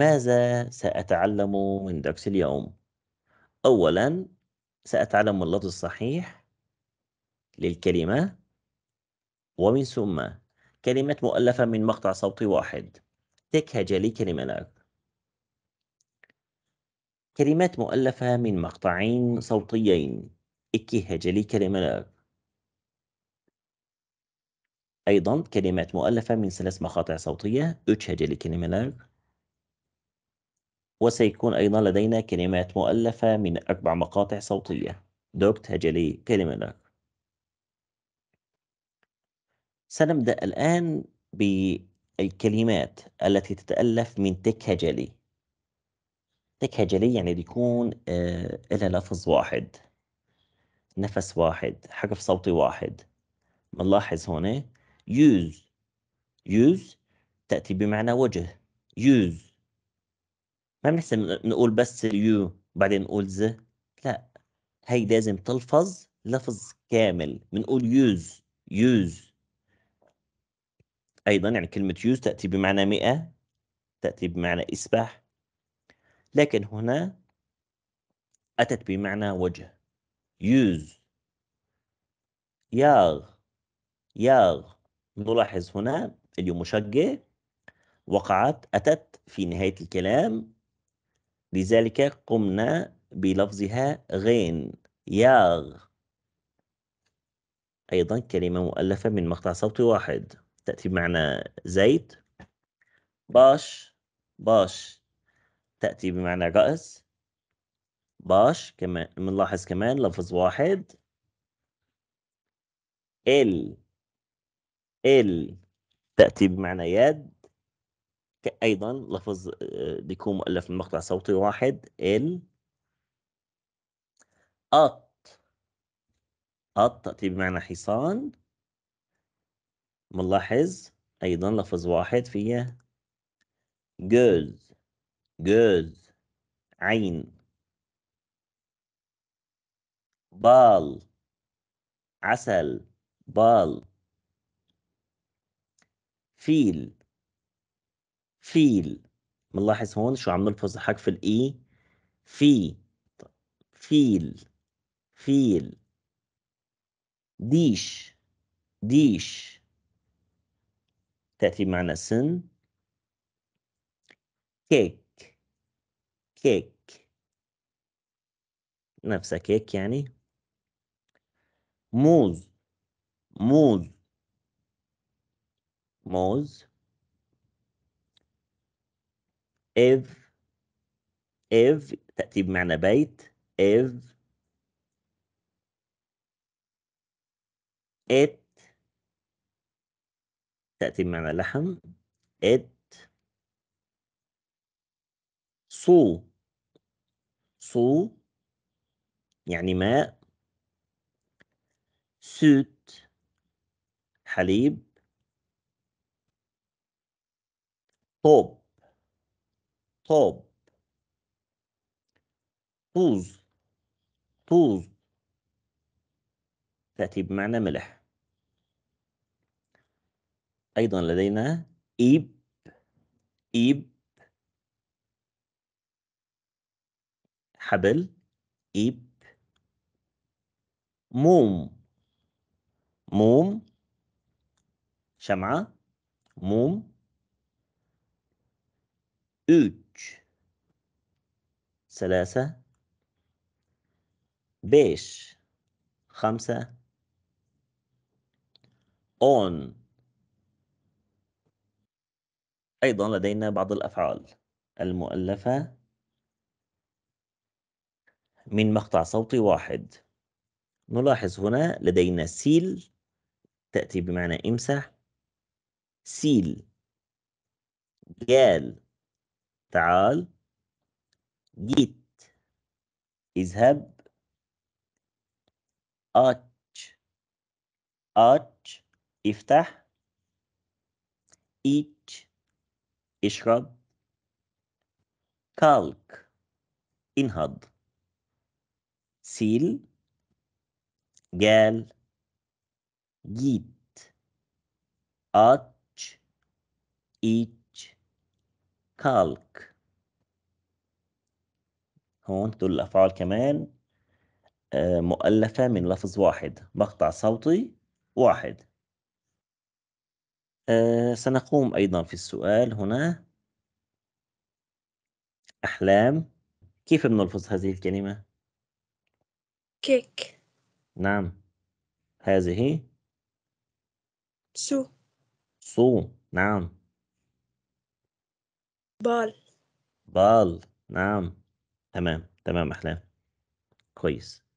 ماذا سأتعلم من درس اليوم؟ أولا سأتعلم اللفظ الصحيح للكلمة ومن ثم كلمات مؤلفة من مقطع صوتي واحد تك هجالي كلمة كلمات مؤلفة من مقطعين صوتيين إكي هجلي كلمة أيضا كلمات مؤلفة من ثلاث مقاطع صوتية أوتش هجلي كلمة وسيكون أيضا لدينا كلمات مؤلفة من أربع مقاطع صوتية دوكت هجلي كلمة سنبدأ الآن بالكلمات التي تتألف من تك هجلي تك هجلي يعني بيكون آه، إلى إلها لفظ واحد نفس واحد حرف صوتي واحد نلاحظ هنا use use تأتي بمعنى وجه use ما بنحسن نقول بس اليو وبعدين نقول ذا لا هي لازم تلفظ لفظ كامل بنقول يوز يوز أيضا يعني كلمة يوز تأتي بمعنى مئة تأتي بمعنى اسبح لكن هنا أتت بمعنى وجه يوز ياغ ياغ نلاحظ هنا اليوم مشجع وقعت أتت في نهاية الكلام لذلك قمنا بلفظها غين ياغ أيضا كلمة مؤلفة من مقطع صوتي واحد تأتي بمعنى زيت باش باش تأتي بمعنى رأس باش كمان منلاحظ كمان لفظ واحد ال ال تأتي بمعنى يد ايضا لفظ آه، بيكون مؤلف من مقطع صوتي واحد ال أط أط تأتي بمعنى حصان ملاحظ أيضا لفظ واحد فيه جوز جوز عين بال عسل بال فيل فيل بنلاحظ هون شو عم نلفظ حرف الاي في فيل فيل ديش ديش تأتي بمعنى سن كيك كيك نفسها كيك يعني موز موز موز if if تأتي بمعنى بيت if it تأتي بمعنى لحم it صو صو يعني ماء سوت حليب طوب طوب طوز طوز تأتي بمعنى ملح أيضا لدينا إيب إيب حبل إيب موم موم شمعة موم أوت ثلاثة بيش خمسة on أيضا لدينا بعض الأفعال المؤلفة من مقطع صوتي واحد نلاحظ هنا لدينا سيل تأتي بمعنى امسح سيل جال تعال جيت اذهب اتش اتش افتح ايتش اشرب كالك انهض سيل جال جيت اتش ايتش كالك هون دول الأفعال كمان آه، مؤلفة من لفظ واحد مقطع صوتي واحد آه، سنقوم أيضا في السؤال هنا أحلام كيف بنلفظ هذه الكلمة؟ كيك نعم هذه سو سو نعم بال بال نعم تمام، تمام أحلام. كويس.